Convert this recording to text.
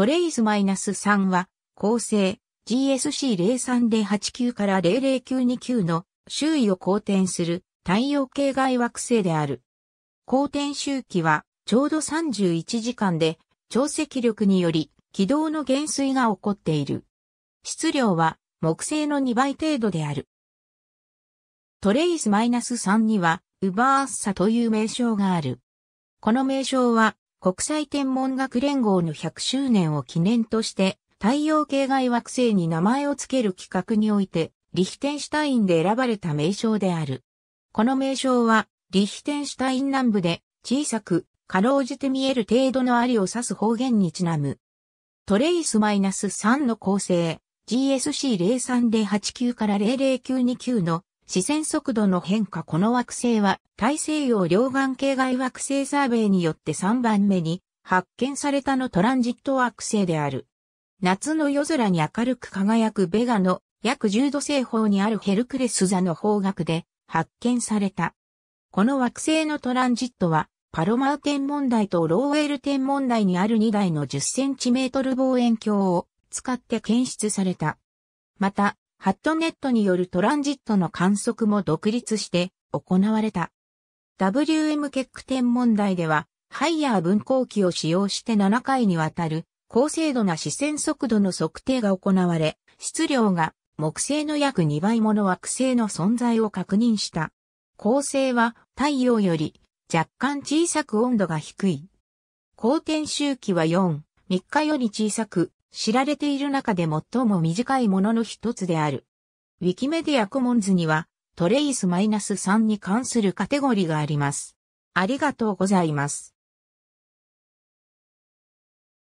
トレイナス -3 は、構成 GSC0308 9から00929の周囲を公転する太陽系外惑星である。公転周期はちょうど31時間で潮汐力により軌道の減衰が起こっている。質量は木星の2倍程度である。トレイナス -3 にはウバーッサという名称がある。この名称は国際天文学連合の100周年を記念として、太陽系外惑星に名前を付ける企画において、リヒテンシュタインで選ばれた名称である。この名称は、リヒテンシュタイン南部で、小さく、かろうじて見える程度のありを指す方言にちなむ。トレイス -3 の構成、GSC0308 9から0092 9の視線速度の変化この惑星は大西洋両岸系外惑星サーベイによって3番目に発見されたのトランジット惑星である。夏の夜空に明るく輝くベガの約10度正方にあるヘルクレス座の方角で発見された。この惑星のトランジットはパロマー天文台とローエル天文台にある2台の10センチメートル望遠鏡を使って検出された。また、ハットネットによるトランジットの観測も独立して行われた。WM 結点問題では、ハイヤー分光器を使用して7回にわたる高精度な視線速度の測定が行われ、質量が木星の約2倍もの惑星の存在を確認した。恒星は太陽より若干小さく温度が低い。光転周期は4、3日より小さく、知られている中で最も短いものの一つである。ウィキメディアコモンズにはトレイス -3 に関するカテゴリーがあります。ありがとうございます。